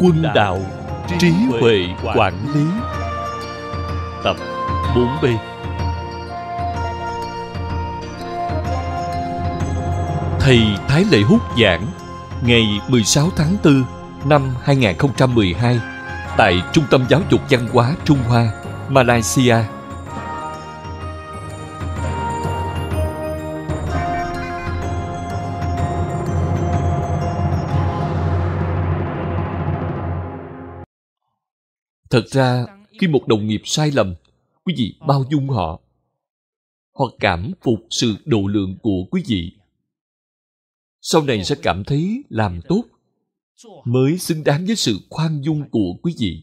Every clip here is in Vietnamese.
quân đạo trí huệ quản lý tập 4b Thầy Thái Lệ Húc giảng ngày 16 tháng 4 năm 2012 tại Trung tâm Giáo dục Văn hóa Trung Hoa, Malaysia – Thật ra, khi một đồng nghiệp sai lầm, quý vị bao dung họ hoặc cảm phục sự độ lượng của quý vị. Sau này sẽ cảm thấy làm tốt mới xứng đáng với sự khoan dung của quý vị.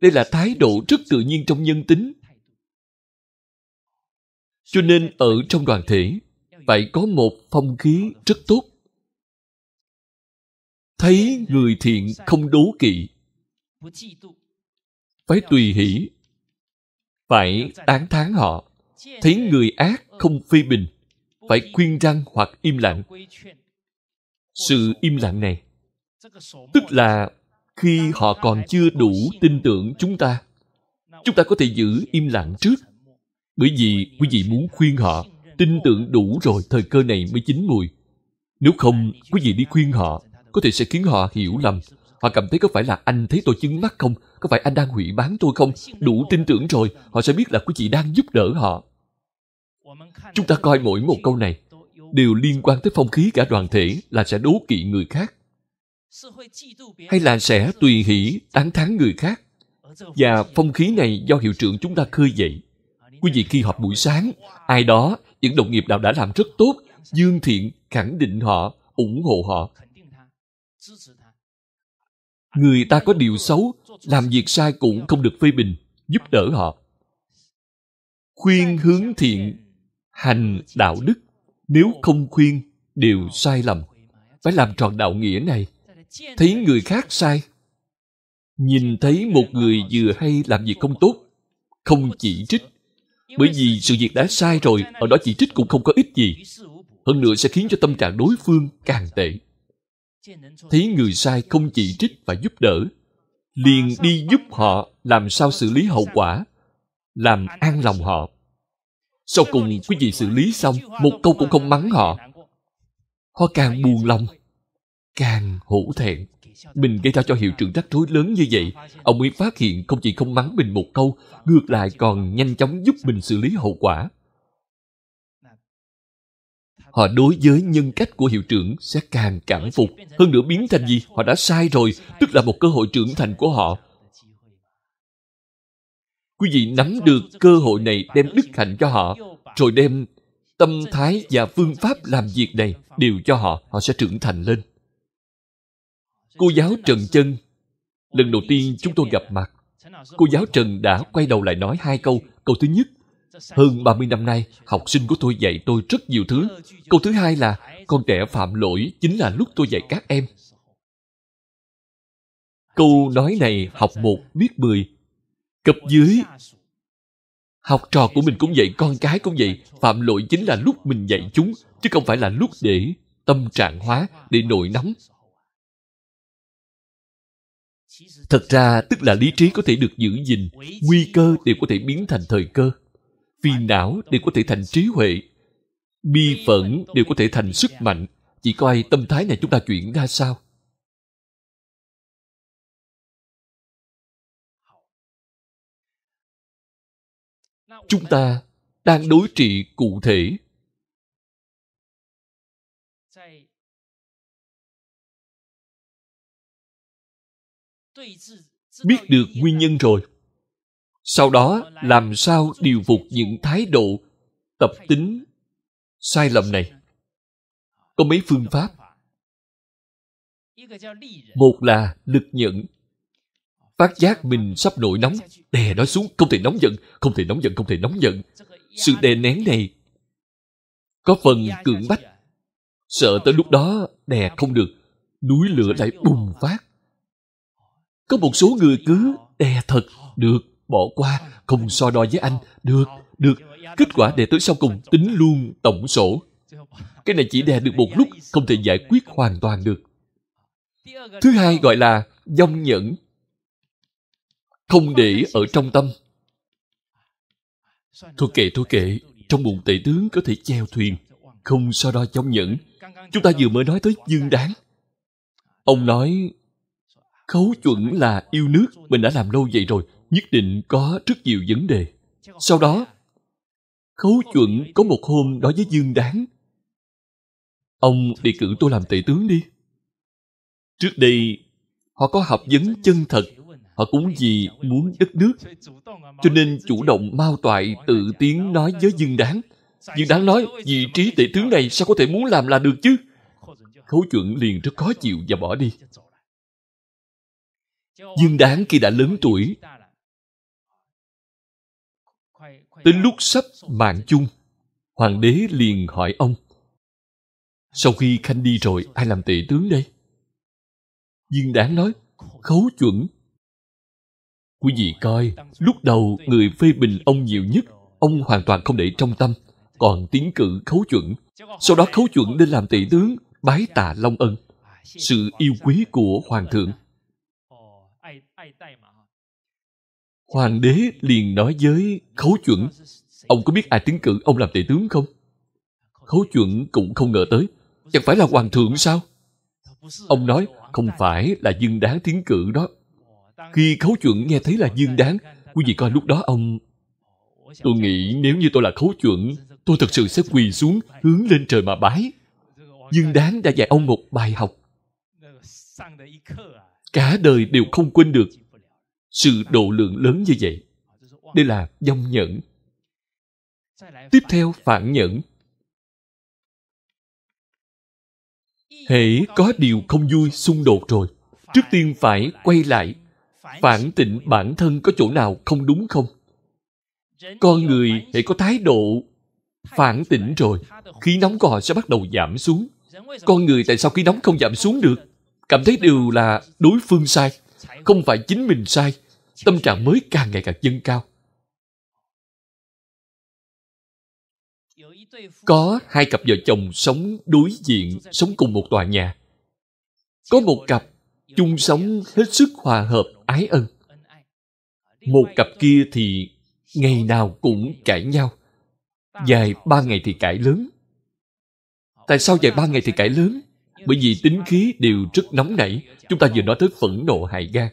Đây là thái độ rất tự nhiên trong nhân tính. Cho nên ở trong đoàn thể phải có một phong khí rất tốt. Thấy người thiện không đố kỵ phải tùy hỷ phải tán thán họ thấy người ác không phê bình phải khuyên răng hoặc im lặng sự im lặng này tức là khi họ còn chưa đủ tin tưởng chúng ta chúng ta có thể giữ im lặng trước bởi vì quý vị muốn khuyên họ tin tưởng đủ rồi thời cơ này mới chín mùi nếu không quý vị đi khuyên họ có thể sẽ khiến họ hiểu lầm họ cảm thấy có phải là anh thấy tôi chứng mắt không có phải anh đang hủy bán tôi không? Đủ tin tưởng rồi, họ sẽ biết là quý vị đang giúp đỡ họ. Chúng ta coi mỗi một câu này đều liên quan tới phong khí cả đoàn thể là sẽ đố kỵ người khác hay là sẽ tùy hỷ tán thán người khác và phong khí này do hiệu trưởng chúng ta khơi dậy quý vị khi họp buổi sáng ai đó những đồng nghiệp nào đã làm rất tốt dương thiện khẳng định họ ủng hộ họ người ta có điều xấu làm việc sai cũng không được phê bình giúp đỡ họ khuyên hướng thiện hành đạo đức nếu không khuyên đều sai lầm phải làm tròn đạo nghĩa này thấy người khác sai nhìn thấy một người vừa hay làm việc không tốt không chỉ trích bởi vì sự việc đã sai rồi ở đó chỉ trích cũng không có ích gì hơn nữa sẽ khiến cho tâm trạng đối phương càng tệ thấy người sai không chỉ trích và giúp đỡ liền đi giúp họ làm sao xử lý hậu quả làm an lòng họ sau cùng quý vị xử lý xong một câu cũng không mắng họ họ càng buồn lòng càng hổ thẹn mình gây ra cho hiệu trưởng rắc rối lớn như vậy ông ấy phát hiện không chỉ không mắng mình một câu ngược lại còn nhanh chóng giúp mình xử lý hậu quả họ đối với nhân cách của hiệu trưởng sẽ càng cảm phục. Hơn nữa biến thành gì? Họ đã sai rồi, tức là một cơ hội trưởng thành của họ. Quý vị nắm được cơ hội này đem đức hạnh cho họ, rồi đem tâm thái và phương pháp làm việc này đều cho họ, họ sẽ trưởng thành lên. Cô giáo Trần Chân, lần đầu tiên chúng tôi gặp mặt, cô giáo Trần đã quay đầu lại nói hai câu. Câu thứ nhất, hơn 30 năm nay, học sinh của tôi dạy tôi rất nhiều thứ. Câu thứ hai là, con trẻ phạm lỗi chính là lúc tôi dạy các em. Câu nói này học một biết mười. Cấp dưới Học trò của mình cũng vậy, con cái cũng vậy. Phạm lỗi chính là lúc mình dạy chúng, chứ không phải là lúc để tâm trạng hóa, để nổi nóng. Thật ra, tức là lý trí có thể được giữ gìn, nguy cơ đều có thể biến thành thời cơ phiền não đều có thể thành trí huệ bi phẫn đều có thể thành sức mạnh chỉ coi tâm thái này chúng ta chuyển ra sao chúng ta đang đối trị cụ thể biết được nguyên nhân rồi sau đó làm sao điều phục những thái độ tập tính sai lầm này có mấy phương pháp một là lực nhận phát giác mình sắp nổi nóng đè nó xuống không thể nóng giận không thể nóng giận không thể nóng giận sự đè nén này có phần cưỡng bách sợ tới lúc đó đè không được núi lửa lại bùng phát có một số người cứ đè thật được bỏ qua không so đo với anh được được kết quả để tới sau cùng tính luôn tổng sổ cái này chỉ đè được một lúc không thể giải quyết hoàn toàn được thứ hai gọi là dông nhẫn không để ở trong tâm thôi kệ thôi kệ trong bụng tệ tướng có thể chèo thuyền không so đo dông nhẫn chúng ta vừa mới nói tới dương đáng ông nói khấu chuẩn là yêu nước mình đã làm lâu vậy rồi nhất định có rất nhiều vấn đề. Sau đó, Khấu chuẩn có một hôm nói với Dương Đáng. Ông đề cử tôi làm tể tướng đi. Trước đây, họ có học vấn chân thật. Họ cũng vì muốn đất nước. Cho nên chủ động mau toại tự tiến nói với Dương Đáng. Dương Đáng nói, vị trí tể tướng này sao có thể muốn làm là được chứ? Khấu chuẩn liền rất khó chịu và bỏ đi. Dương Đáng khi đã lớn tuổi Tới lúc sắp mạng chung, hoàng đế liền hỏi ông. Sau khi Khanh đi rồi, ai làm tệ tướng đây? Dương đáng nói, khấu chuẩn. Quý vị coi, lúc đầu người phê bình ông nhiều nhất, ông hoàn toàn không để trong tâm, còn tiến cử khấu chuẩn. Sau đó khấu chuẩn nên làm tệ tướng, bái tạ Long Ân, sự yêu quý của Hoàng thượng. Hoàng đế liền nói với Khấu Chuẩn, ông có biết ai tiến cử ông làm đại tướng không? Khấu Chuẩn cũng không ngờ tới, chẳng phải là hoàng thượng sao? Ông nói, không phải là dương đáng tiến cử đó. Khi Khấu Chuẩn nghe thấy là dương đáng, quý vị coi lúc đó ông... Tôi nghĩ nếu như tôi là Khấu Chuẩn, tôi thật sự sẽ quỳ xuống, hướng lên trời mà bái. Dương đáng đã dạy ông một bài học. Cả đời đều không quên được sự độ lượng lớn như vậy. Đây là dông nhẫn. Tiếp theo phản nhẫn. Hễ có điều không vui xung đột rồi, trước tiên phải quay lại, phản tịnh bản thân có chỗ nào không đúng không? Con người hãy có thái độ phản tỉnh rồi, khí nóng của họ sẽ bắt đầu giảm xuống. Con người tại sao khí nóng không giảm xuống được? Cảm thấy đều là đối phương sai, không phải chính mình sai tâm trạng mới càng ngày càng dâng cao có hai cặp vợ chồng sống đối diện sống cùng một tòa nhà có một cặp chung sống hết sức hòa hợp ái ân một cặp kia thì ngày nào cũng cãi nhau dài ba ngày thì cãi lớn tại sao dài ba ngày thì cãi lớn bởi vì tính khí đều rất nóng nảy chúng ta vừa nói tới phẫn nộ hại gan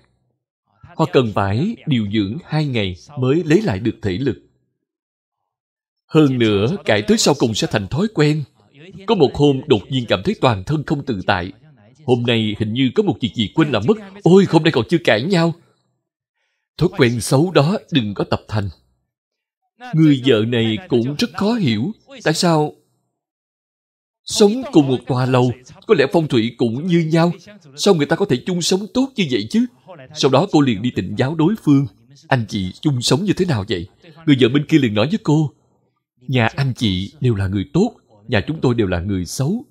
họ cần phải điều dưỡng hai ngày mới lấy lại được thể lực hơn nữa cải tứ sau cùng sẽ thành thói quen có một hôm đột nhiên cảm thấy toàn thân không tự tại hôm nay hình như có một việc gì quên làm mất ôi hôm nay còn chưa cãi nhau thói quen xấu đó đừng có tập thành người vợ này cũng rất khó hiểu tại sao sống cùng một tòa lầu có lẽ phong thủy cũng như nhau sao người ta có thể chung sống tốt như vậy chứ sau đó cô liền đi tịnh giáo đối phương. Anh chị chung sống như thế nào vậy? Người vợ bên kia liền nói với cô, nhà anh chị đều là người tốt, nhà chúng tôi đều là người xấu.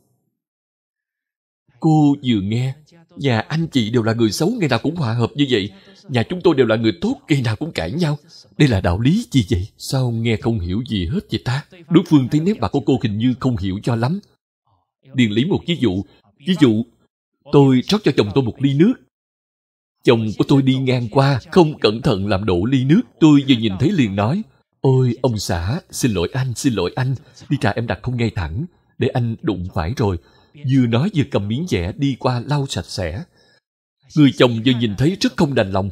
Cô vừa nghe, nhà anh chị đều là người xấu ngày nào cũng hòa hợp như vậy, nhà chúng tôi đều là người tốt ngày nào cũng cãi nhau. Đây là đạo lý gì vậy? Sao nghe không hiểu gì hết vậy ta? Đối phương thấy nét mặt của cô hình như không hiểu cho lắm. Điền lý một ví dụ. Ví dụ, tôi rót cho chồng tôi một ly nước. Chồng của tôi đi ngang qua, không cẩn thận làm đổ ly nước. Tôi vừa nhìn thấy liền nói, Ôi ông xã, xin lỗi anh, xin lỗi anh. Đi trà em đặt không ngay thẳng, để anh đụng phải rồi. Vừa nói vừa cầm miếng dẻ đi qua lau sạch sẽ. Người chồng vừa nhìn thấy rất không đành lòng.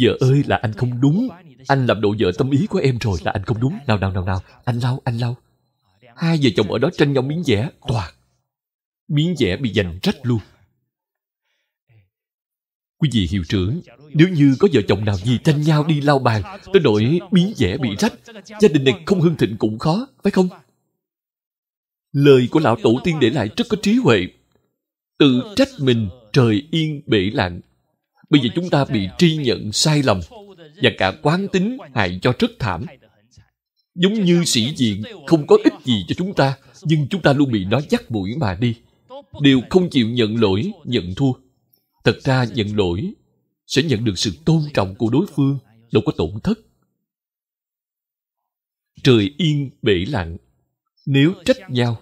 Vợ ơi là anh không đúng. Anh làm độ vợ tâm ý của em rồi là anh không đúng. Nào nào nào nào, anh lau, anh lau. Hai vợ chồng ở đó tranh nhau miếng dẻ, toạc. Miếng dẻ bị giành rách luôn. Quý vị hiệu trưởng, nếu như có vợ chồng nào gì tranh nhau đi lao bàn, tới nỗi biến vẻ bị rách, gia đình này không hưng thịnh cũng khó, phải không? Lời của lão tổ tiên để lại rất có trí huệ. Tự trách mình, trời yên bể lạnh. Bây giờ chúng ta bị tri nhận sai lầm và cả quán tính hại cho rất thảm. Giống như sĩ diện không có ích gì cho chúng ta, nhưng chúng ta luôn bị nó dắt mũi mà đi. Đều không chịu nhận lỗi, nhận thua thật ra nhận lỗi sẽ nhận được sự tôn trọng của đối phương đâu có tổn thất trời yên bể lặng nếu trách nhau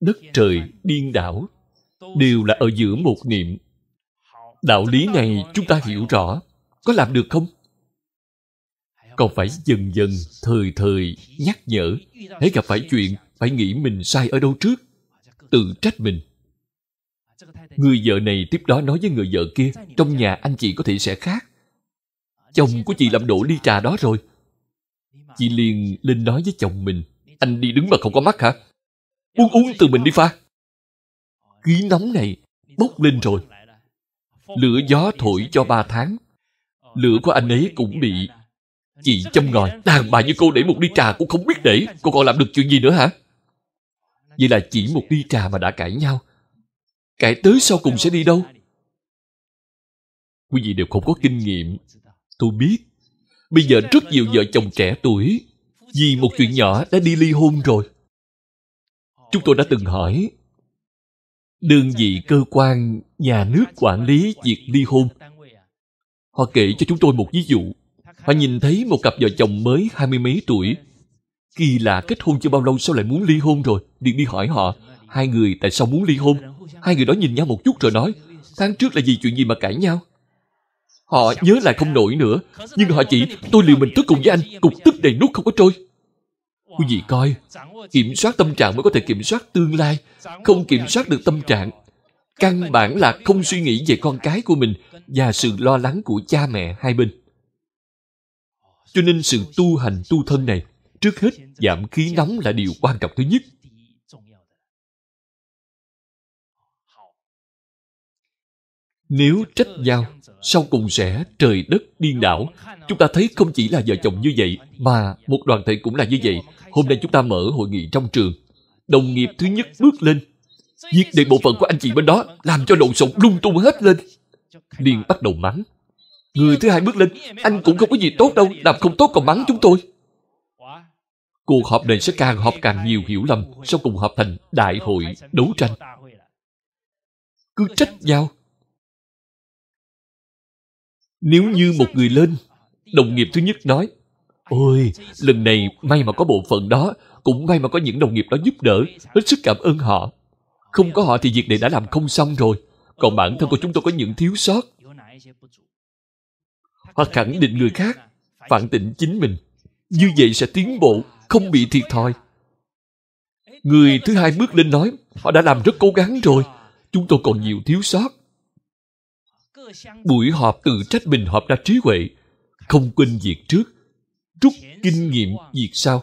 đất trời điên đảo đều là ở giữa một niệm đạo lý này chúng ta hiểu rõ có làm được không còn phải dần dần thời thời nhắc nhở hãy gặp phải chuyện phải nghĩ mình sai ở đâu trước tự trách mình Người vợ này tiếp đó nói với người vợ kia, trong nhà anh chị có thể sẽ khác. Chồng của chị làm đổ ly trà đó rồi. Chị liền lên nói với chồng mình, anh đi đứng mà không có mắt hả? uống uống từ mình đi pha. Khí nóng này bốc lên rồi. Lửa gió thổi cho ba tháng. Lửa của anh ấy cũng bị Chị châm ngòi Đàn bà như cô để một ly trà cũng không biết để Cô còn làm được chuyện gì nữa hả Vậy là chỉ một ly trà mà đã cãi nhau cải tới sau cùng sẽ đi đâu quý vị đều không có kinh nghiệm tôi biết bây giờ rất nhiều vợ chồng trẻ tuổi vì một chuyện nhỏ đã đi ly hôn rồi chúng tôi đã từng hỏi đơn vị cơ quan nhà nước quản lý việc ly hôn họ kể cho chúng tôi một ví dụ họ nhìn thấy một cặp vợ chồng mới hai mươi mấy tuổi kỳ lạ kết hôn chưa bao lâu sao lại muốn ly hôn rồi điện đi hỏi họ Hai người tại sao muốn ly hôn? Hai người đó nhìn nhau một chút rồi nói, tháng trước là vì chuyện gì mà cãi nhau? Họ nhớ lại không nổi nữa, nhưng họ chỉ tôi liều mình tức cùng với anh, cục tức đầy nút không có trôi. Quý vị coi, kiểm soát tâm trạng mới có thể kiểm soát tương lai, không kiểm soát được tâm trạng. Căn bản là không suy nghĩ về con cái của mình và sự lo lắng của cha mẹ hai bên. Cho nên sự tu hành tu thân này, trước hết giảm khí nóng là điều quan trọng thứ nhất. Nếu trách nhau, sau cùng sẽ trời đất điên đảo. Chúng ta thấy không chỉ là vợ chồng như vậy, mà một đoàn thể cũng là như vậy. Hôm nay chúng ta mở hội nghị trong trường. Đồng nghiệp thứ nhất bước lên. giết đề bộ phận của anh chị bên đó làm cho lộn xộn lung tung hết lên. liền bắt đầu mắng. Người thứ hai bước lên, anh cũng không có gì tốt đâu, làm không tốt còn mắng chúng tôi. Cuộc họp này sẽ càng họp càng nhiều hiểu lầm, sau cùng họp thành đại hội đấu tranh. Cứ trách nhau, nếu như một người lên Đồng nghiệp thứ nhất nói Ôi, lần này may mà có bộ phận đó Cũng may mà có những đồng nghiệp đó giúp đỡ Hết sức cảm ơn họ Không có họ thì việc này đã làm không xong rồi Còn bản thân của chúng tôi có những thiếu sót hoặc khẳng định người khác Phản tịnh chính mình Như vậy sẽ tiến bộ Không bị thiệt thòi Người thứ hai bước lên nói Họ đã làm rất cố gắng rồi Chúng tôi còn nhiều thiếu sót buổi họp tự trách mình họp ra trí huệ không quên việc trước rút kinh nghiệm việc sau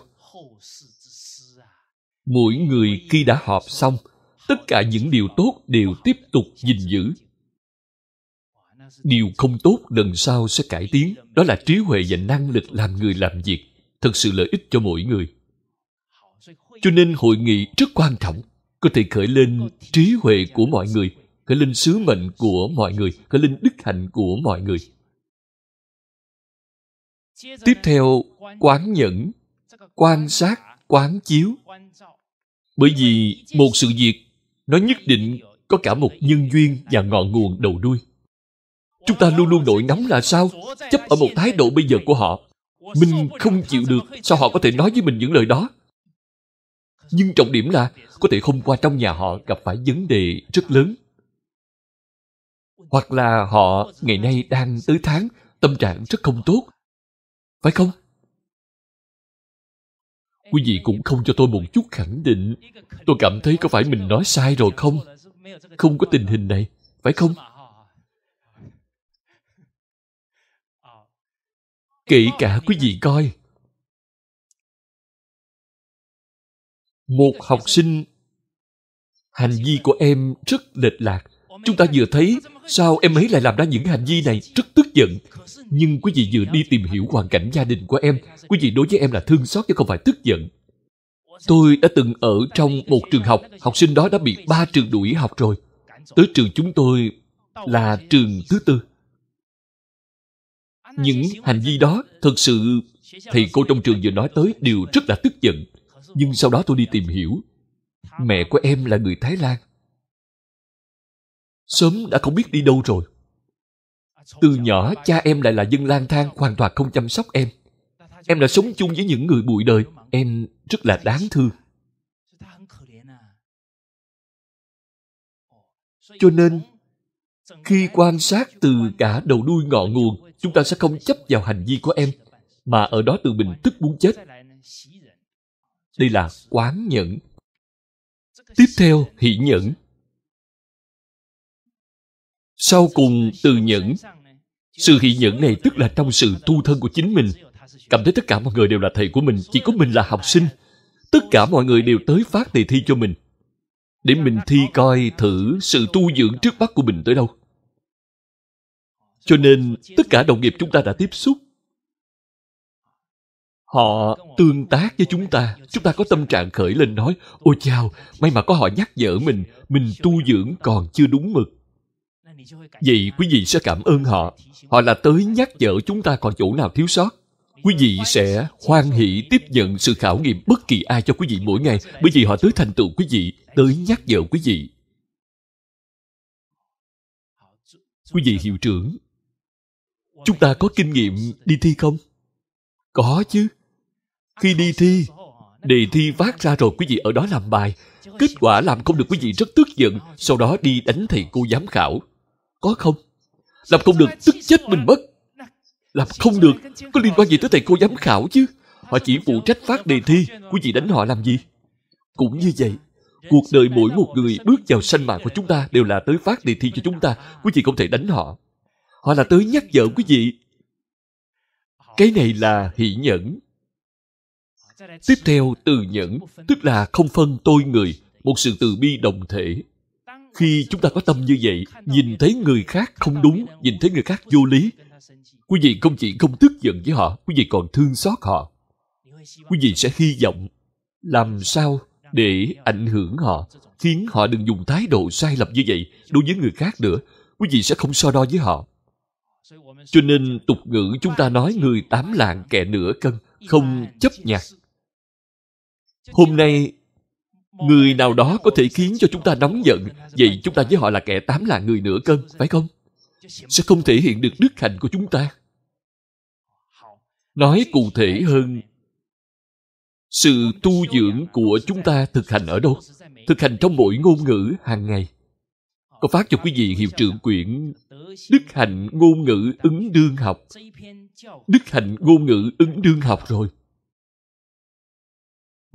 mỗi người khi đã họp xong tất cả những điều tốt đều tiếp tục gìn giữ điều không tốt lần sau sẽ cải tiến đó là trí huệ và năng lực làm người làm việc thật sự lợi ích cho mỗi người cho nên hội nghị rất quan trọng có thể khởi lên trí huệ của mọi người cái linh sứ mệnh của mọi người, cái linh đức hạnh của mọi người. Tiếp theo, quán nhẫn, quan sát, quán chiếu. Bởi vì một sự việc, nó nhất định có cả một nhân duyên và ngọn nguồn đầu đuôi. Chúng ta luôn luôn nổi nóng là sao? Chấp ở một thái độ bây giờ của họ. Mình không chịu được, sao họ có thể nói với mình những lời đó? Nhưng trọng điểm là có thể không qua trong nhà họ gặp phải vấn đề rất lớn hoặc là họ ngày nay đang tứ tháng tâm trạng rất không tốt phải không quý vị cũng không cho tôi một chút khẳng định tôi cảm thấy có phải mình nói sai rồi không không có tình hình này phải không kể cả quý vị coi một học sinh hành vi của em rất lệch lạc Chúng ta vừa thấy sao em ấy lại làm ra những hành vi này rất tức giận. Nhưng quý vị vừa đi tìm hiểu hoàn cảnh gia đình của em. Quý vị đối với em là thương xót chứ không phải tức giận. Tôi đã từng ở trong một trường học, học sinh đó đã bị ba trường đuổi học rồi. Tới trường chúng tôi là trường thứ tư. Những hành vi đó thật sự thì cô trong trường vừa nói tới đều rất là tức giận. Nhưng sau đó tôi đi tìm hiểu. Mẹ của em là người Thái Lan sớm đã không biết đi đâu rồi từ nhỏ cha em lại là dân lang thang hoàn toàn không chăm sóc em em đã sống chung với những người bụi đời em rất là đáng thương cho nên khi quan sát từ cả đầu đuôi ngọn nguồn chúng ta sẽ không chấp vào hành vi của em mà ở đó tự mình tức muốn chết đây là quán nhẫn tiếp theo hỷ nhẫn sau cùng từ nhẫn sự hỷ nhẫn này tức là trong sự tu thân của chính mình cảm thấy tất cả mọi người đều là thầy của mình chỉ có mình là học sinh tất cả mọi người đều tới phát đề thi cho mình để mình thi coi thử sự tu dưỡng trước mắt của mình tới đâu cho nên tất cả đồng nghiệp chúng ta đã tiếp xúc họ tương tác với chúng ta chúng ta có tâm trạng khởi lên nói ôi chao may mà có họ nhắc nhở mình mình tu dưỡng còn chưa đúng mực Vậy quý vị sẽ cảm ơn họ. Họ là tới nhắc nhở chúng ta còn chỗ nào thiếu sót. Quý vị sẽ hoan hỷ tiếp nhận sự khảo nghiệm bất kỳ ai cho quý vị mỗi ngày bởi vì họ tới thành tựu quý vị, tới nhắc nhở quý vị. Quý vị hiệu trưởng, chúng ta có kinh nghiệm đi thi không? Có chứ. Khi đi thi, đề thi phát ra rồi quý vị ở đó làm bài kết quả làm không được quý vị rất tức giận sau đó đi đánh thầy cô giám khảo có không làm không được tức chết mình mất làm không được có liên quan gì tới thầy cô giám khảo chứ họ chỉ phụ trách phát đề thi quý vị đánh họ làm gì cũng như vậy cuộc đời mỗi một người bước vào sanh mạng của chúng ta đều là tới phát đề thi cho chúng ta quý vị không thể đánh họ họ là tới nhắc nhở quý vị cái này là hỷ nhẫn tiếp theo từ nhẫn tức là không phân tôi người một sự từ bi đồng thể khi chúng ta có tâm như vậy nhìn thấy người khác không đúng nhìn thấy người khác vô lý quý vị không chỉ không tức giận với họ quý vị còn thương xót họ quý vị sẽ hy vọng làm sao để ảnh hưởng họ khiến họ đừng dùng thái độ sai lầm như vậy đối với người khác nữa quý vị sẽ không so đo với họ cho nên tục ngữ chúng ta nói người tám lạng kẻ nửa cân không chấp nhặt hôm nay người nào đó có thể khiến cho chúng ta nóng giận vậy chúng ta với họ là kẻ tám là người nửa cân phải không sẽ không thể hiện được đức hạnh của chúng ta nói cụ thể hơn sự tu dưỡng của chúng ta thực hành ở đâu thực hành trong mỗi ngôn ngữ hàng ngày có phát cho quý vị hiệu trưởng quyển đức hạnh ngôn ngữ ứng đương học đức hạnh ngôn ngữ ứng đương học rồi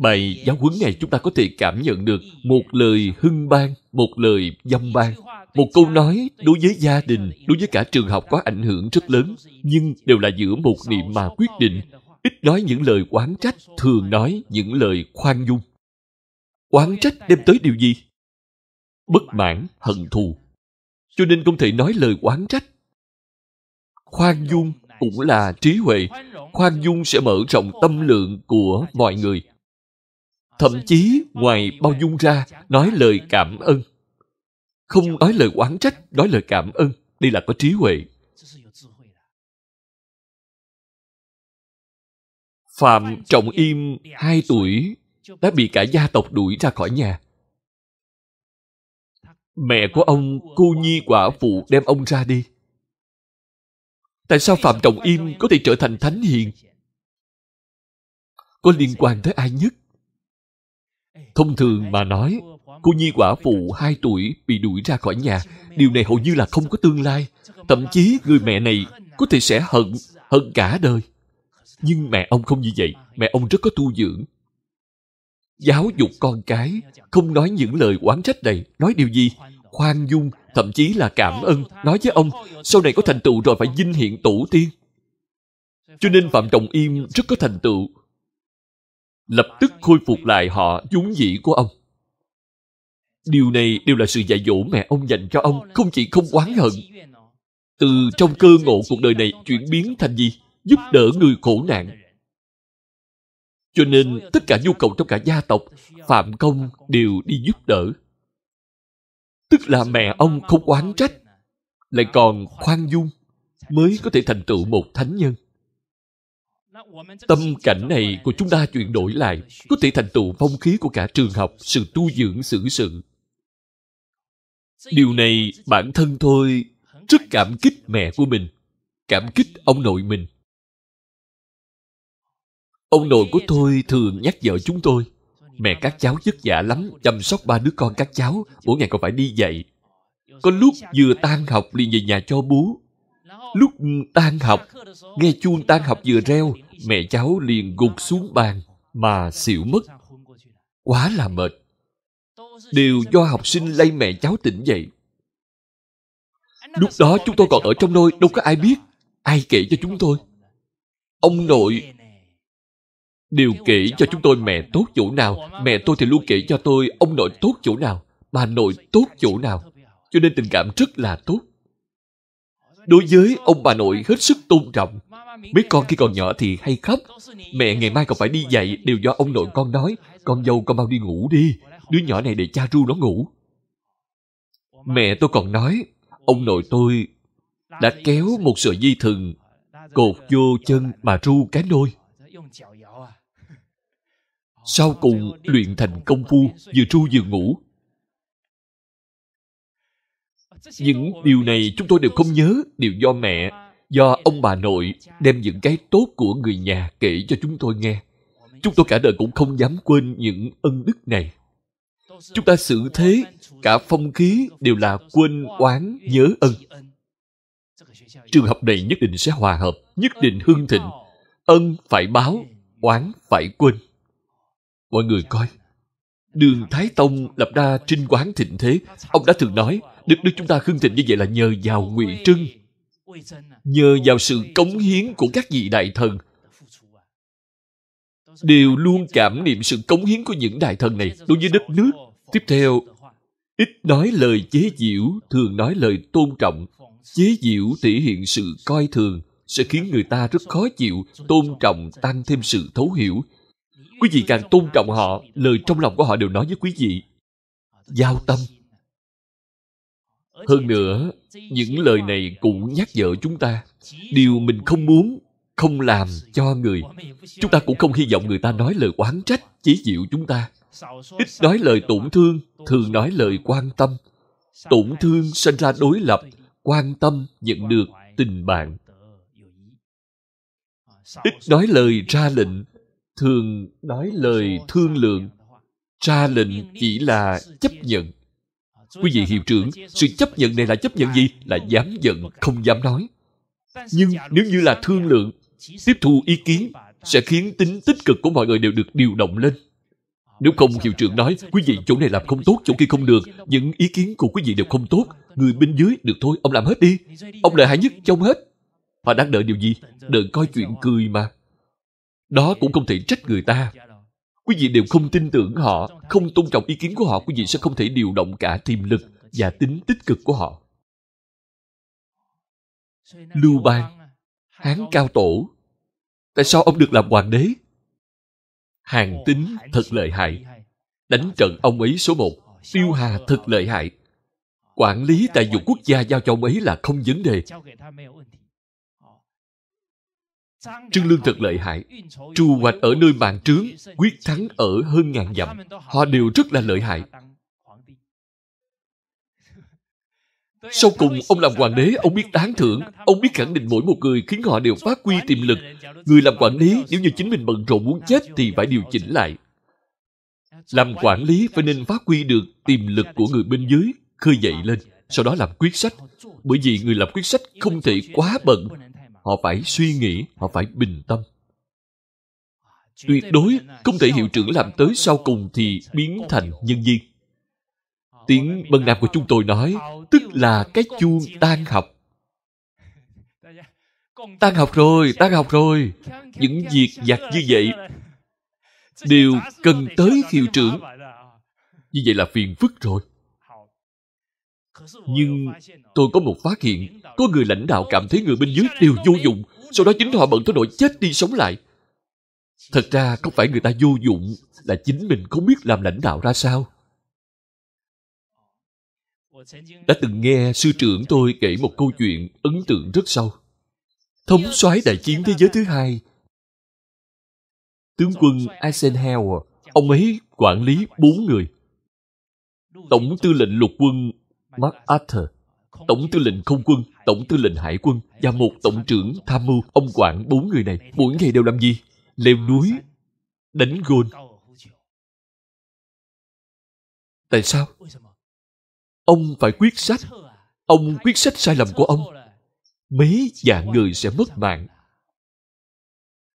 bài giáo huấn này chúng ta có thể cảm nhận được một lời hưng ban một lời dâm ban một câu nói đối với gia đình đối với cả trường học có ảnh hưởng rất lớn nhưng đều là giữa một niệm mà quyết định ít nói những lời quán trách thường nói những lời khoan dung quán trách đem tới điều gì bất mãn hận thù cho nên không thể nói lời quán trách khoan dung cũng là trí huệ khoan dung sẽ mở rộng tâm lượng của mọi người thậm chí ngoài bao dung ra nói lời cảm ơn không nói lời oán trách nói lời cảm ơn đây là có trí huệ phạm trọng im hai tuổi đã bị cả gia tộc đuổi ra khỏi nhà mẹ của ông cô nhi quả phụ đem ông ra đi tại sao phạm trọng im có thể trở thành thánh hiền có liên quan tới ai nhất Thông thường mà nói, cô nhi quả phụ 2 tuổi bị đuổi ra khỏi nhà, điều này hầu như là không có tương lai. Thậm chí người mẹ này có thể sẽ hận, hận cả đời. Nhưng mẹ ông không như vậy, mẹ ông rất có tu dưỡng. Giáo dục con cái, không nói những lời oán trách này, nói điều gì? Khoan dung, thậm chí là cảm ơn, nói với ông, sau này có thành tựu rồi phải vinh hiện tổ tiên. Cho nên Phạm Trọng yên rất có thành tựu, lập tức khôi phục lại họ vốn dĩ của ông điều này đều là sự dạy dỗ mẹ ông dành cho ông không chỉ không oán hận từ trong cơ ngộ cuộc đời này chuyển biến thành gì giúp đỡ người khổ nạn cho nên tất cả nhu cầu trong cả gia tộc phạm công đều đi giúp đỡ tức là mẹ ông không oán trách lại còn khoan dung mới có thể thành tựu một thánh nhân tâm cảnh này của chúng ta chuyển đổi lại có thể thành tựu phong khí của cả trường học sự tu dưỡng xử sự điều này bản thân thôi rất cảm kích mẹ của mình cảm kích ông nội mình ông nội của tôi thường nhắc vợ chúng tôi mẹ các cháu vất vả lắm chăm sóc ba đứa con các cháu mỗi ngày còn phải đi dạy có lúc vừa tan học liền về nhà cho bú lúc tan học nghe chuông tan học vừa reo mẹ cháu liền gục xuống bàn mà xỉu mất. Quá là mệt. Đều do học sinh lay mẹ cháu tỉnh dậy. Lúc đó chúng tôi còn ở trong nôi, đâu có ai biết. Ai kể cho chúng tôi? Ông nội đều kể cho chúng tôi mẹ tốt chỗ nào. Mẹ tôi thì luôn kể cho tôi ông nội tốt chỗ nào, bà nội tốt chỗ nào. Cho nên tình cảm rất là tốt. Đối với ông bà nội hết sức tôn trọng, Biết con khi còn nhỏ thì hay khóc. Mẹ ngày mai còn phải đi dạy đều do ông nội con nói. Con dâu con mau đi ngủ đi. Đứa nhỏ này để cha ru nó ngủ. Mẹ tôi còn nói, ông nội tôi đã kéo một sợi dây thừng cột vô chân mà ru cái nôi. Sau cùng luyện thành công phu vừa tru vừa ngủ. Những điều này chúng tôi đều không nhớ đều do mẹ do ông bà nội đem những cái tốt của người nhà kể cho chúng tôi nghe. Chúng tôi cả đời cũng không dám quên những ân đức này. Chúng ta xử thế, cả phong khí đều là quên oán nhớ ân. Trường hợp này nhất định sẽ hòa hợp, nhất định hương thịnh. Ân phải báo, oán phải quên. Mọi người coi, đường Thái Tông lập ra trinh quán thịnh thế. Ông đã thường nói, được đức chúng ta hương thịnh như vậy là nhờ vào ngụy Trưng À, nhờ vào sự cống hiến của các vị đại thần à. đều luôn cảm niệm à. sự cống hiến của những đại thần này đối với đất nước tiếp theo ít nói lời chế giễu thường nói lời tôn trọng chế giễu thể hiện sự coi thường sẽ khiến người ta rất khó chịu tôn trọng tăng thêm sự thấu hiểu quý vị càng tôn trọng họ lời trong lòng của họ đều nói với quý vị giao tâm hơn nữa những lời này cũng nhắc nhở chúng ta điều mình không muốn không làm cho người chúng ta cũng không hy vọng người ta nói lời oán trách chế chịu chúng ta ít nói lời tổn thương thường nói lời quan tâm tổn thương sinh ra đối lập quan tâm nhận được tình bạn ít nói lời ra lệnh thường nói lời thương lượng ra lệnh chỉ là chấp nhận Quý vị hiệu trưởng, sự chấp nhận này là chấp nhận gì? Là dám giận, không dám nói. Nhưng nếu như là thương lượng, tiếp thu ý kiến, sẽ khiến tính tích cực của mọi người đều được điều động lên. Nếu không hiệu trưởng nói, quý vị chỗ này làm không tốt, chỗ kia không được, những ý kiến của quý vị đều không tốt, người bên dưới được thôi, ông làm hết đi. Ông lợi hại nhất trong hết. và đang đợi điều gì? Đợi coi chuyện cười mà. Đó cũng không thể trách người ta quý vị đều không tin tưởng họ không tôn trọng ý kiến của họ quý vị sẽ không thể điều động cả tiềm lực và tính tích cực của họ lưu bang hán cao tổ tại sao ông được làm hoàng đế hàng tính thật lợi hại đánh trận ông ấy số một tiêu hà thật lợi hại quản lý tài vụ quốc gia giao cho ông ấy là không vấn đề Trương Lương thật lợi hại. Trù hoạch ở nơi bàn trướng, quyết thắng ở hơn ngàn dặm. Họ đều rất là lợi hại. Sau cùng, ông làm hoàng đế, ông biết đáng thưởng, ông biết khẳng định mỗi một người khiến họ đều phát huy tiềm lực. Người làm quản lý, nếu như chính mình bận rộn muốn chết thì phải điều chỉnh lại. Làm quản lý phải nên phát huy được tiềm lực của người bên dưới, khơi dậy lên, sau đó làm quyết sách. Bởi vì người làm quyết sách không thể quá bận, họ phải suy nghĩ họ phải bình tâm tuyệt đối à, không thể hiệu trưởng làm tới sau cùng thì biến thành nhân viên tiếng bần nam của chúng tôi nói tức là cái chuông tan học dạ, dạ. tan học rồi tan học rồi những việc giặt như vậy đều cần tới hiệu trưởng như vậy là phiền phức rồi nhưng tôi có một phát hiện có người lãnh đạo cảm thấy người bên dưới đều vô dụng, sau đó chính họ bận tới nỗi chết đi sống lại. Thật ra không phải người ta vô dụng, là chính mình không biết làm lãnh đạo ra sao. Đã từng nghe sư trưởng tôi kể một câu chuyện ấn tượng rất sâu. Thống soái đại chiến thế giới thứ hai, tướng quân Eisenhower, ông ấy quản lý bốn người. Tổng tư lệnh lục quân MacArthur, tổng tư lệnh không quân tổng tư lệnh hải quân và một tổng trưởng tham mưu ông quản bốn người này mỗi ngày đều làm gì leo núi đánh gôn tại sao ông phải quyết sách ông quyết sách sai lầm của ông mấy dạng người sẽ mất mạng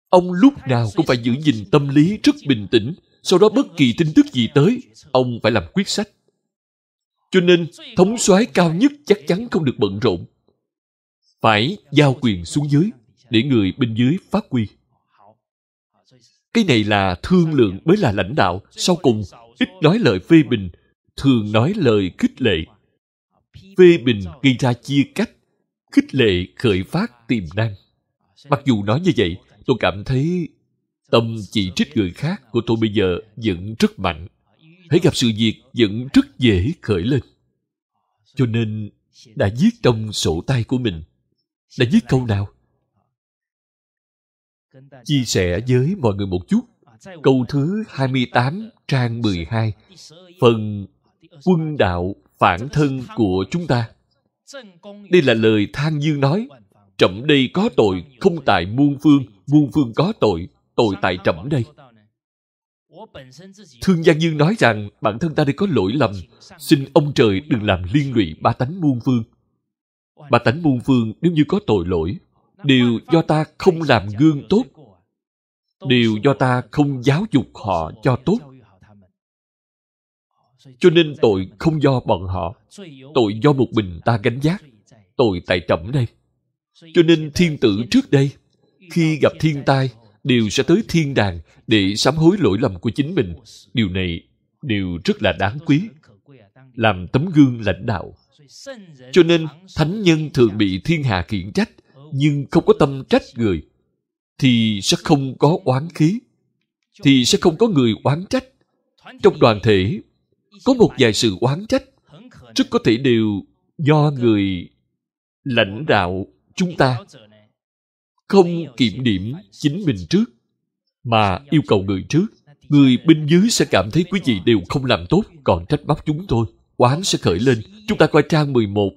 ông lúc nào cũng phải giữ gìn tâm lý rất bình tĩnh sau đó bất kỳ tin tức gì tới ông phải làm quyết sách cho nên thống soái cao nhất chắc chắn không được bận rộn phải giao quyền xuống dưới để người bên dưới phát quy cái này là thương lượng mới là lãnh đạo sau cùng ít nói lời phê bình thường nói lời khích lệ phê bình gây ra chia cách khích lệ khởi phát tiềm năng mặc dù nói như vậy tôi cảm thấy tâm chỉ trích người khác của tôi bây giờ vẫn rất mạnh hãy gặp sự việc vẫn rất dễ khởi lên cho nên đã viết trong sổ tay của mình đã viết câu nào chia sẻ với mọi người một chút câu thứ 28 trang 12 phần quân đạo phản thân của chúng ta đây là lời Thang Dương nói trọng đây có tội không tại muôn phương Muôn phương có tội Tội tại trọng đây Thương Giang Dương nói rằng Bản thân ta đây có lỗi lầm Xin ông trời đừng làm liên lụy ba tánh muôn phương Bà tánh muôn phương nếu như có tội lỗi, đều do ta không làm gương tốt, đều do ta không giáo dục họ cho tốt. Cho nên tội không do bọn họ, tội do một mình ta gánh giác, tội tại trẫm đây. Cho nên thiên tử trước đây, khi gặp thiên tai, đều sẽ tới thiên đàng để sám hối lỗi lầm của chính mình. Điều này đều rất là đáng quý. Làm tấm gương lãnh đạo cho nên thánh nhân thường bị thiên hạ khiển trách nhưng không có tâm trách người thì sẽ không có oán khí thì sẽ không có người oán trách trong đoàn thể có một vài sự oán trách rất có thể đều do người lãnh đạo chúng ta không kiểm điểm chính mình trước mà yêu cầu người trước người bên dưới sẽ cảm thấy quý vị đều không làm tốt còn trách móc chúng tôi Quán sẽ khởi lên. Chúng ta coi trang 11.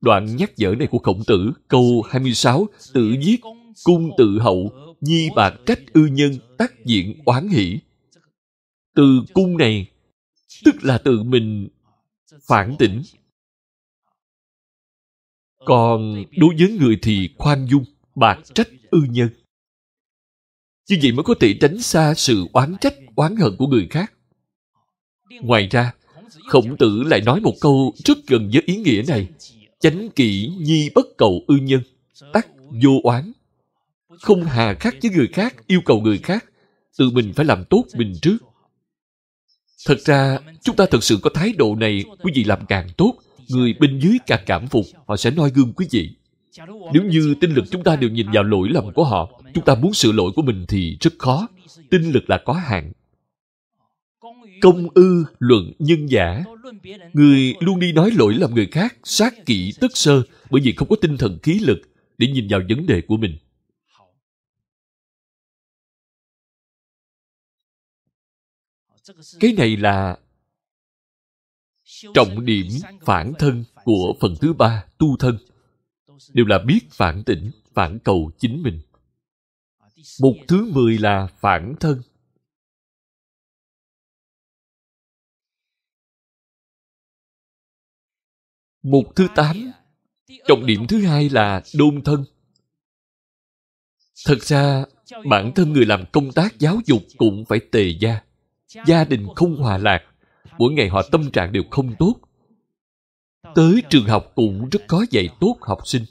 Đoạn nhắc nhở này của khổng tử, câu 26, tự giết, cung tự hậu, nhi bạc cách ư nhân, tác diện oán hỷ. Từ cung này, tức là tự mình phản tỉnh. Còn đối với người thì khoan dung, bạc trách ư nhân. Như vậy mới có thể tránh xa sự oán trách, oán hận của người khác. Ngoài ra, khổng tử lại nói một câu rất gần với ý nghĩa này chánh kỷ nhi bất cầu ư nhân tắc vô oán không hà khắc với người khác yêu cầu người khác tự mình phải làm tốt mình trước thật ra chúng ta thật sự có thái độ này quý vị làm càng tốt người bên dưới càng cảm phục họ sẽ noi gương quý vị nếu như tinh lực chúng ta đều nhìn vào lỗi lầm của họ chúng ta muốn sửa lỗi của mình thì rất khó tinh lực là có hạn công ư luận nhân giả người luôn đi nói lỗi làm người khác sát kỵ tức sơ bởi vì không có tinh thần khí lực để nhìn vào vấn đề của mình cái này là trọng điểm phản thân của phần thứ ba tu thân đều là biết phản tỉnh phản cầu chính mình mục thứ mười là phản thân mục thứ tám trọng điểm thứ hai là đôn thân thật ra bản thân người làm công tác giáo dục cũng phải tề gia gia đình không hòa lạc mỗi ngày họ tâm trạng đều không tốt tới trường học cũng rất khó dạy tốt học sinh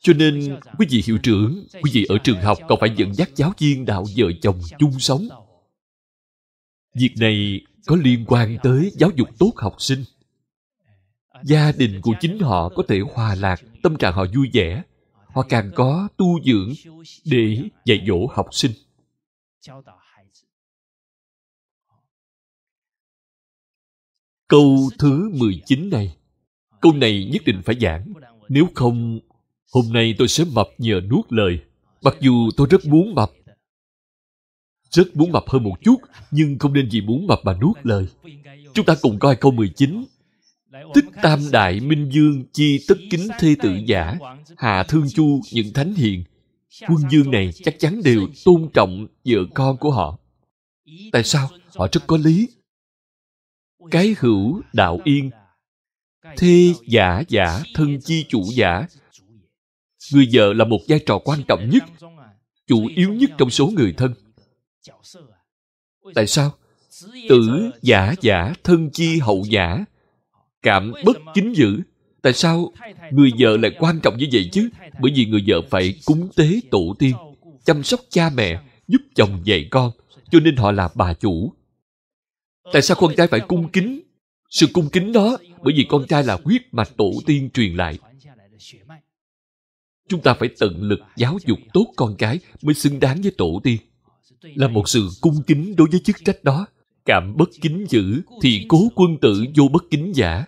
cho nên quý vị hiệu trưởng quý vị ở trường học còn phải dẫn dắt giáo viên đạo vợ chồng chung sống việc này có liên quan tới giáo dục tốt học sinh gia đình của chính họ có thể hòa lạc, tâm trạng họ vui vẻ. Họ càng có tu dưỡng để dạy dỗ học sinh. Câu thứ 19 này, câu này nhất định phải giảng. Nếu không, hôm nay tôi sẽ mập nhờ nuốt lời. Mặc dù tôi rất muốn mập, rất muốn mập hơn một chút, nhưng không nên vì muốn mập mà nuốt lời. Chúng ta cùng coi câu 19 tích tam đại minh dương chi tất kính thê tử giả hà thương chu những thánh hiền quân dương này chắc chắn đều tôn trọng vợ con của họ tại sao họ rất có lý cái hữu đạo yên thê giả giả thân chi chủ giả người vợ là một vai trò quan trọng nhất à, chủ yếu nhất trong số người thân à. tại sao tử giả giả thân chi hậu giả cảm bất chính dữ tại sao người vợ lại quan trọng như vậy chứ bởi vì người vợ phải cúng tế tổ tiên chăm sóc cha mẹ giúp chồng dạy con cho nên họ là bà chủ tại sao con trai phải cung kính sự cung kính đó bởi vì con trai là huyết mạch tổ tiên truyền lại chúng ta phải tận lực giáo dục tốt con cái mới xứng đáng với tổ tiên là một sự cung kính đối với chức trách đó cảm bất kính dữ thì cố quân tử vô bất kính giả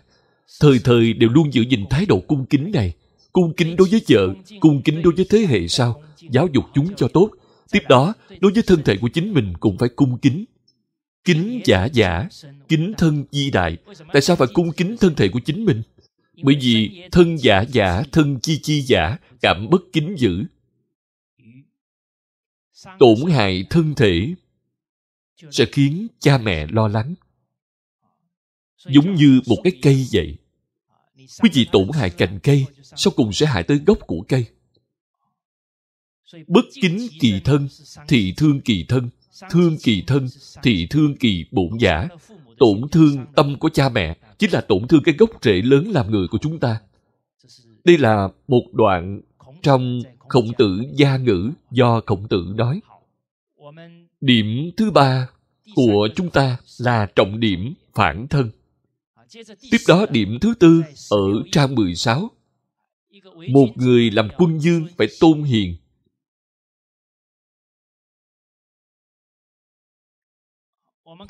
thời thời đều luôn giữ gìn thái độ cung kính này cung kính đối với vợ cung kính đối với thế hệ sau giáo dục chúng cho tốt tiếp đó đối với thân thể của chính mình cũng phải cung kính kính giả giả kính thân di đại tại sao phải cung kính thân thể của chính mình bởi vì thân giả giả thân chi chi giả cảm bất kính dữ tổn hại thân thể sẽ khiến cha mẹ lo lắng giống như một cái cây vậy quý vị tổn hại cành cây sau cùng sẽ hại tới gốc của cây bất kính kỳ thân thì thương kỳ thân thương kỳ thân thì thương kỳ bổn giả tổn thương tâm của cha mẹ chính là tổn thương cái gốc rễ lớn làm người của chúng ta đây là một đoạn trong khổng tử gia ngữ do khổng tử nói điểm thứ ba của chúng ta là trọng điểm phản thân Tiếp đó điểm thứ tư ở trang 16. Một người làm quân dương phải tôn hiền.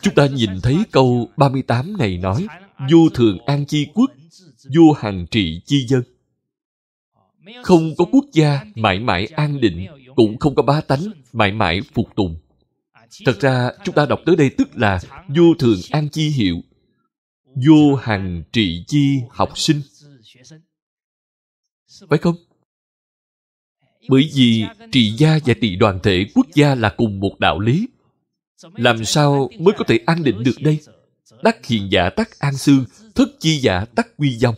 Chúng ta nhìn thấy câu 38 này nói Vua thường an chi quốc, vua hàng trị chi dân. Không có quốc gia mãi mãi an định, cũng không có bá tánh mãi mãi phục tùng. Thật ra, chúng ta đọc tới đây tức là vua thường an chi hiệu vô hành trị chi học sinh phải không bởi vì trị gia và trị đoàn thể quốc gia là cùng một đạo lý làm sao mới có thể an định được đây đắc hiền giả tắc an xương thất chi giả tắc quy dòng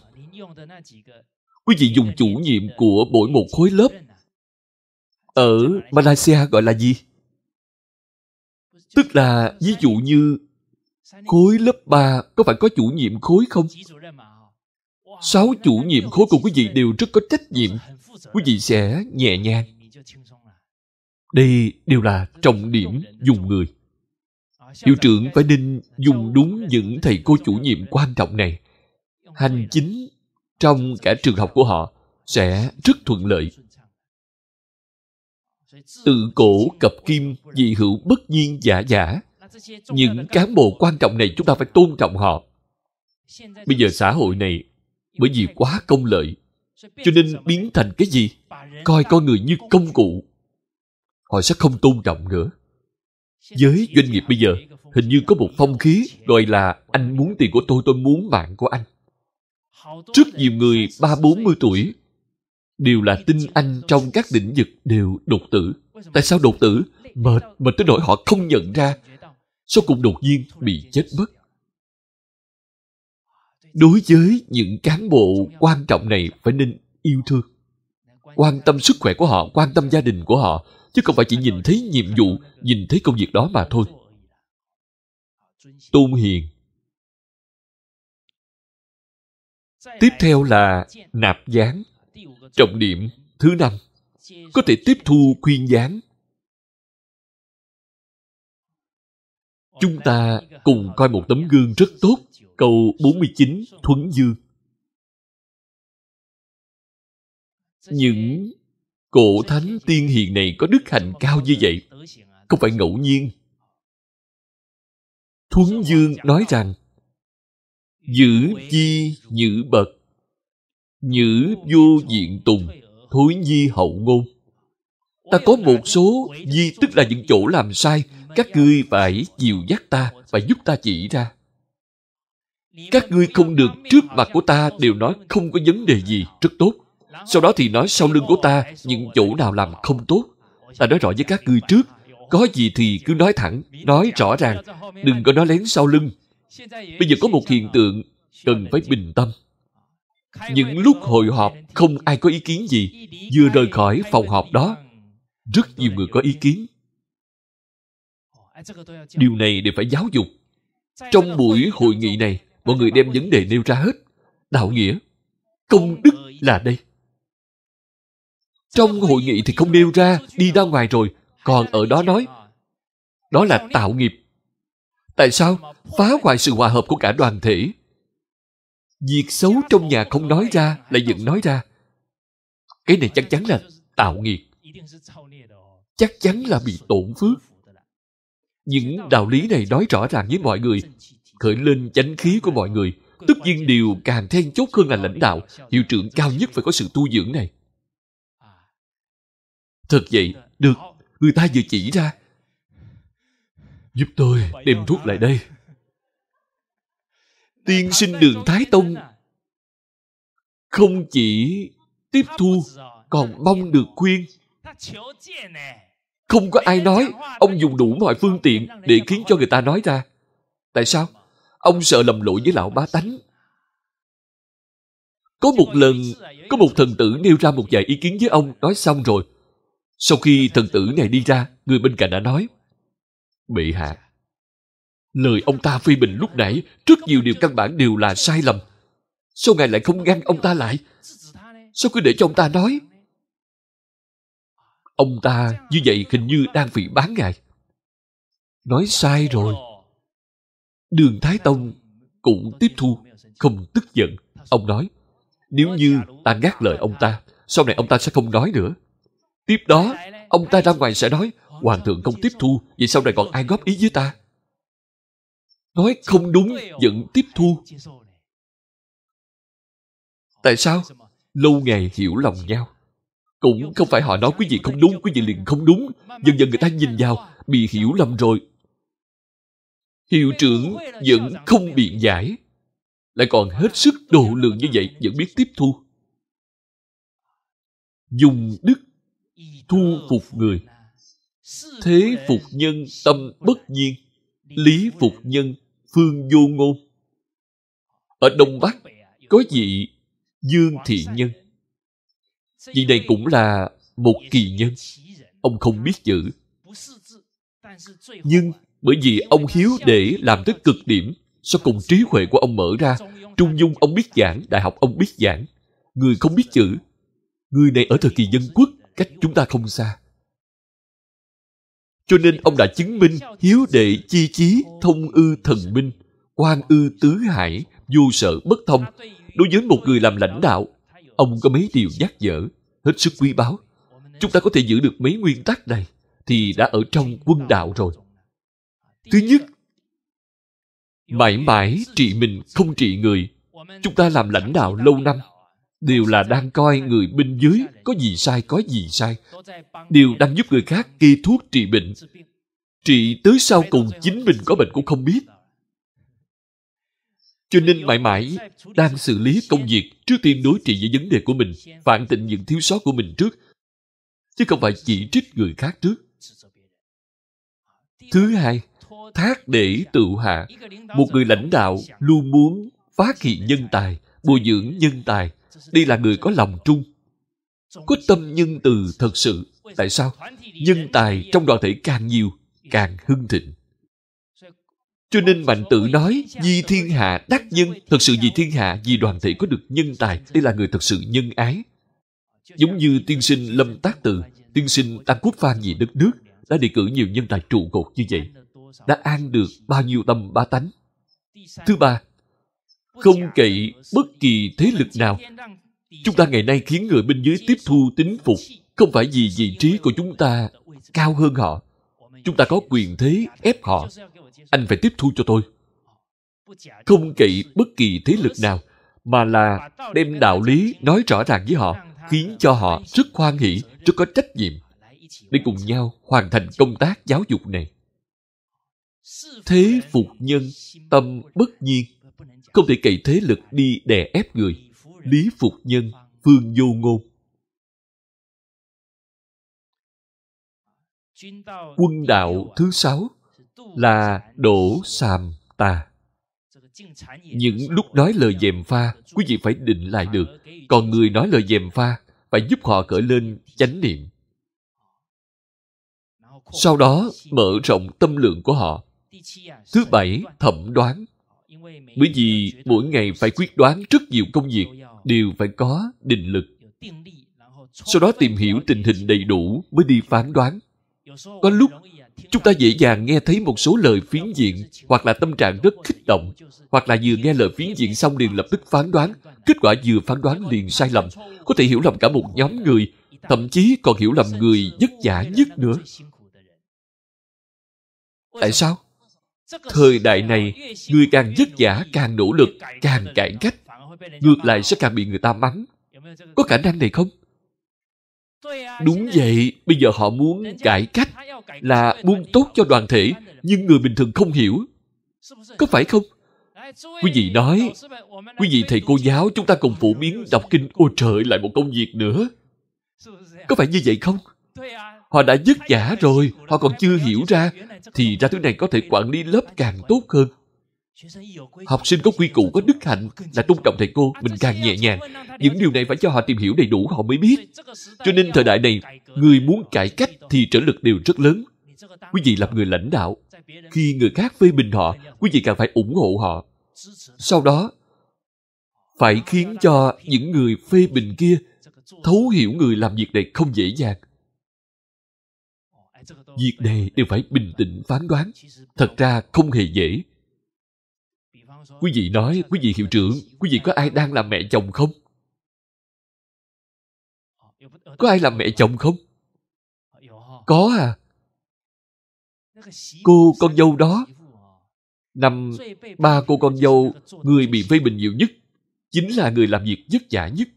quý vị dùng chủ nhiệm của mỗi một khối lớp ở malaysia gọi là gì tức là ví dụ như Khối lớp 3 có phải có chủ nhiệm khối không? Sáu chủ nhiệm khối của quý vị đều rất có trách nhiệm. Quý vị sẽ nhẹ nhàng. Đây đều là trọng điểm dùng người. Hiệu trưởng phải nên dùng đúng những thầy cô chủ nhiệm quan trọng này. Hành chính trong cả trường học của họ sẽ rất thuận lợi. Tự cổ cập kim, dị hữu bất nhiên giả giả, những cán bộ quan trọng này chúng ta phải tôn trọng họ bây giờ xã hội này bởi vì quá công lợi cho nên biến thành cái gì coi con người như công cụ họ sẽ không tôn trọng nữa với doanh nghiệp bây giờ hình như có một phong khí gọi là anh muốn tiền của tôi tôi muốn mạng của anh rất nhiều người ba bốn mươi tuổi đều là tin anh trong các lĩnh vực đều đột tử tại sao đột tử mệt mệt tới nỗi họ không nhận ra sau cùng đột nhiên bị chết mất Đối với những cán bộ quan trọng này phải nên yêu thương Quan tâm sức khỏe của họ, quan tâm gia đình của họ Chứ không phải chỉ nhìn thấy nhiệm vụ, nhìn thấy công việc đó mà thôi Tôn hiền Tiếp theo là nạp gián Trọng điểm thứ năm Có thể tiếp thu khuyên gián Chúng ta cùng coi một tấm gương rất tốt, câu 49 Thuấn Dương. Những cổ thánh tiên hiền này có đức hạnh cao như vậy, không phải ngẫu nhiên. Thuấn Dương nói rằng, Giữ chi nhữ bậc, nhữ vô diện tùng, thối nhi hậu ngôn. Ta có một số di tức là những chỗ làm sai các ngươi phải chiều dắt ta và giúp ta chỉ ra các ngươi không được trước mặt của ta đều nói không có vấn đề gì rất tốt sau đó thì nói sau lưng của ta những chỗ nào làm không tốt ta nói rõ với các ngươi trước có gì thì cứ nói thẳng nói rõ ràng đừng có nói lén sau lưng bây giờ có một hiện tượng cần phải bình tâm những lúc hội họp không ai có ý kiến gì vừa rời khỏi phòng họp đó rất nhiều người có ý kiến điều này đều phải giáo dục trong buổi hội nghị này mọi người đem vấn đề nêu ra hết đạo nghĩa công đức là đây trong hội nghị thì không nêu ra đi ra ngoài rồi còn ở đó nói đó là tạo nghiệp tại sao phá hoại sự hòa hợp của cả đoàn thể việc xấu trong nhà không nói ra lại dựng nói ra cái này chắc chắn là tạo nghiệp chắc chắn là bị tổn phước những đạo lý này nói rõ ràng với mọi người khởi lên chánh khí của mọi người tất nhiên điều càng then chốt hơn là lãnh đạo hiệu trưởng cao nhất phải có sự tu dưỡng này thật vậy được người ta vừa chỉ ra giúp tôi đem thuốc lại đây tiên sinh đường thái tông không chỉ tiếp thu còn mong được khuyên không có ai nói Ông dùng đủ mọi phương tiện Để khiến cho người ta nói ra Tại sao? Ông sợ lầm lỗi với lão bá tánh Có một lần Có một thần tử nêu ra một vài ý kiến với ông Nói xong rồi Sau khi thần tử này đi ra Người bên cạnh đã nói Bệ hạ Lời ông ta phê bình lúc nãy Rất nhiều điều căn bản đều là sai lầm Sao ngài lại không ngăn ông ta lại Sao cứ để cho ông ta nói Ông ta như vậy hình như đang bị bán ngài. Nói sai rồi. Đường Thái Tông cũng tiếp thu, không tức giận. Ông nói, nếu như ta ngắt lời ông ta, sau này ông ta sẽ không nói nữa. Tiếp đó, ông ta ra ngoài sẽ nói, Hoàng thượng không tiếp thu, vậy sau này còn ai góp ý với ta? Nói không đúng, vẫn tiếp thu. Tại sao? Lâu ngày hiểu lòng nhau. Cũng không phải họ nói quý vị không đúng, quý vị liền không đúng. Dần dần người ta nhìn vào, bị hiểu lầm rồi. Hiệu trưởng vẫn không biện giải. Lại còn hết sức độ lượng như vậy vẫn biết tiếp thu. Dùng đức thu phục người. Thế phục nhân tâm bất nhiên, lý phục nhân phương vô ngôn. Ở Đông Bắc có vị Dương Thị Nhân vì đây cũng là một kỳ nhân ông không biết chữ nhưng bởi vì ông hiếu để làm tới cực điểm sau cùng trí huệ của ông mở ra trung dung ông biết giảng đại học ông biết giảng người không biết chữ người này ở thời kỳ dân quốc cách chúng ta không xa cho nên ông đã chứng minh hiếu đệ chi chí thông ư thần minh quan ư tứ hải vô sợ bất thông đối với một người làm lãnh đạo ông có mấy điều nhắc dở hết sức quý báu. Chúng ta có thể giữ được mấy nguyên tắc này thì đã ở trong quân đạo rồi. Thứ nhất, mãi mãi trị mình không trị người. Chúng ta làm lãnh đạo lâu năm đều là đang coi người bên dưới có gì sai có gì sai đều đang giúp người khác kê thuốc trị bệnh trị tới sau cùng chính mình có bệnh cũng không biết cho nên mãi mãi đang xử lý công việc trước tiên đối trị với vấn đề của mình phản tịnh những thiếu sót của mình trước chứ không phải chỉ trích người khác trước thứ hai thác để tự hạ một người lãnh đạo luôn muốn phát hiện nhân tài bồi dưỡng nhân tài đây là người có lòng trung có tâm nhân từ thật sự tại sao nhân tài trong đoàn thể càng nhiều càng hưng thịnh cho nên mạnh tử nói vì thiên hạ đắc nhân thật sự vì thiên hạ vì đoàn thể có được nhân tài đây là người thật sự nhân ái giống như tiên sinh lâm tác từ tiên sinh tăng quốc phan vì đất nước đã đề cử nhiều nhân tài trụ cột như vậy đã an được bao nhiêu tâm ba tánh thứ ba không kể bất kỳ thế lực nào chúng ta ngày nay khiến người bên dưới tiếp thu tính phục không phải vì vị trí của chúng ta cao hơn họ chúng ta có quyền thế ép họ anh phải tiếp thu cho tôi không kỵ bất kỳ thế lực nào mà là đem đạo lý nói rõ ràng với họ khiến cho họ rất hoan hỷ rất có trách nhiệm để cùng nhau hoàn thành công tác giáo dục này thế phục nhân tâm bất nhiên không thể cậy thế lực đi đè ép người lý phục nhân phương vô ngôn quân đạo thứ sáu là đổ sàm tà những lúc nói lời dèm pha quý vị phải định lại được còn người nói lời dèm pha phải giúp họ cởi lên chánh niệm sau đó mở rộng tâm lượng của họ thứ bảy thẩm đoán bởi vì mỗi ngày phải quyết đoán rất nhiều công việc đều phải có định lực sau đó tìm hiểu tình hình đầy đủ mới đi phán đoán có lúc chúng ta dễ dàng nghe thấy một số lời phiến diện hoặc là tâm trạng rất kích động hoặc là vừa nghe lời phiến diện xong liền lập tức phán đoán kết quả vừa phán đoán liền sai lầm có thể hiểu lầm cả một nhóm người thậm chí còn hiểu lầm người vất vả nhất nữa tại sao thời đại này người càng vất vả càng nỗ lực càng cải cách ngược lại sẽ càng bị người ta mắng có khả năng này không À, đúng à, vậy bây giờ họ muốn cải cách là buông tốt cho đoàn thể nhưng người bình thường không hiểu có phải không quý vị nói quý vị thầy cô giáo chúng ta cùng phổ biến đọc kinh ô trời lại một công việc nữa có phải như vậy không à, họ đã dứt giả rồi họ còn chưa hiểu ra thì ra thứ này có thể quản lý lớp càng tốt hơn học sinh có quy củ có đức hạnh là tôn trọng thầy cô mình càng nhẹ nhàng những điều này phải cho họ tìm hiểu đầy đủ họ mới biết cho nên thời đại này người muốn cải cách thì trở lực đều rất lớn quý vị làm người lãnh đạo khi người khác phê bình họ quý vị càng phải ủng hộ họ sau đó phải khiến cho những người phê bình kia thấu hiểu người làm việc này không dễ dàng việc này đều phải bình tĩnh phán đoán thật ra không hề dễ Quý vị nói, quý vị hiệu trưởng, quý vị có ai đang làm mẹ chồng không? Có ai làm mẹ chồng không? Có à. Cô con dâu đó, năm ba cô con dâu, người bị phê bình nhiều nhất, chính là người làm việc vất vả nhất.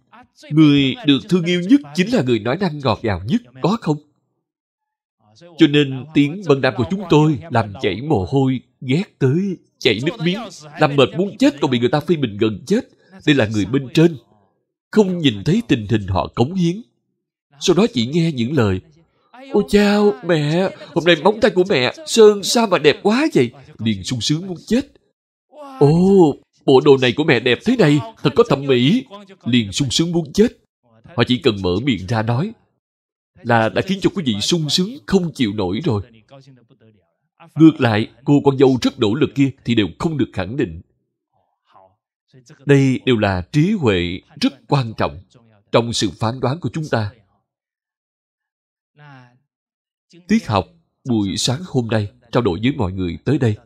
Người được thương yêu nhất chính là người nói năng ngọt ngào nhất, có không? Cho nên tiếng bần Nam của chúng tôi làm chảy mồ hôi ghét tới chạy nước miếng làm mệt muốn chết còn bị người ta phê bình gần chết đây là người bên trên không nhìn thấy tình hình họ cống hiến sau đó chỉ nghe những lời ôi chao mẹ hôm nay móng tay của mẹ sơn sao mà đẹp quá vậy liền sung sướng muốn chết ồ bộ đồ này của mẹ đẹp thế này thật có thẩm mỹ liền sung sướng muốn chết họ chỉ cần mở miệng ra nói là đã khiến cho quý vị sung sướng không chịu nổi rồi Ngược lại, cô con dâu rất nỗ lực kia thì đều không được khẳng định. Đây đều là trí huệ rất quan trọng trong sự phán đoán của chúng ta. Tiết học buổi sáng hôm nay trao đổi với mọi người tới đây.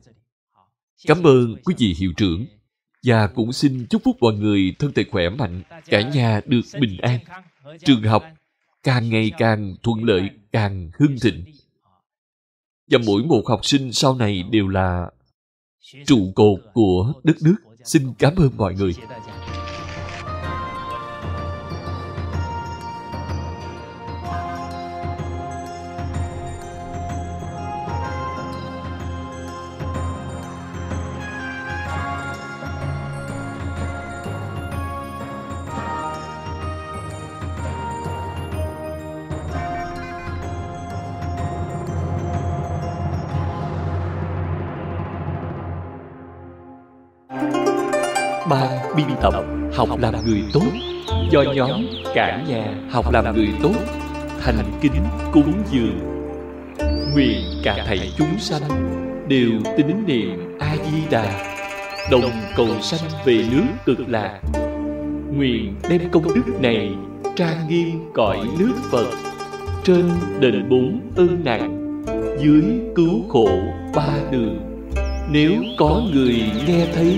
Cảm ơn quý vị hiệu trưởng và cũng xin chúc phúc mọi người thân thể khỏe mạnh, cả nhà được bình an, trường học càng ngày càng thuận lợi, càng hưng thịnh và mỗi một học sinh sau này đều là trụ cột của đất nước xin cảm ơn mọi người biên tập Học làm người tốt Do nhóm cả nhà học làm người tốt Thành kính cúng dường Nguyện cả thầy chúng sanh Đều tín niệm A-di-đà Đồng cầu sanh về nước cực lạc Nguyện đem công đức này Trang nghiêm cõi nước Phật Trên đền bốn ơn nặng Dưới cứu khổ ba đường Nếu có người nghe thấy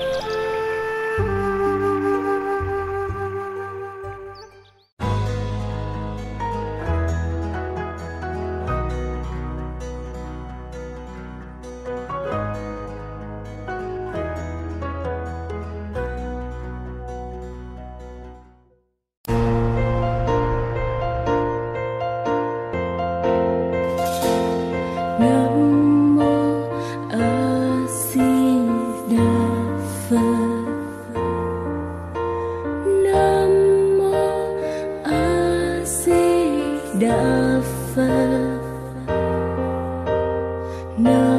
đã phai nơi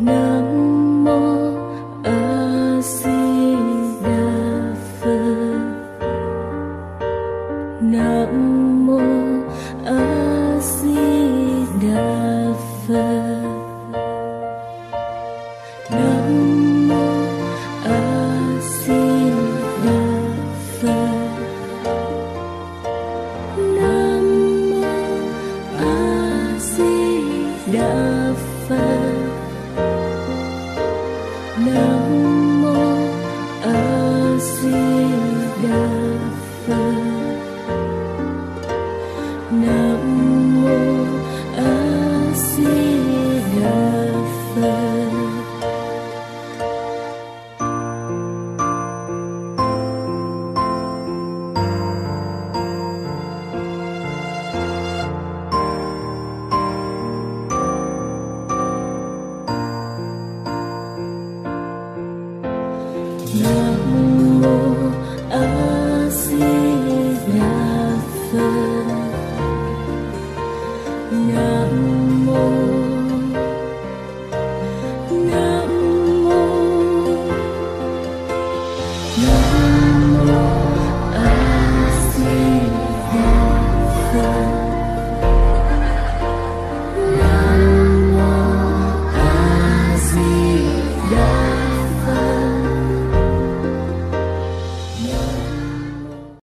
Nam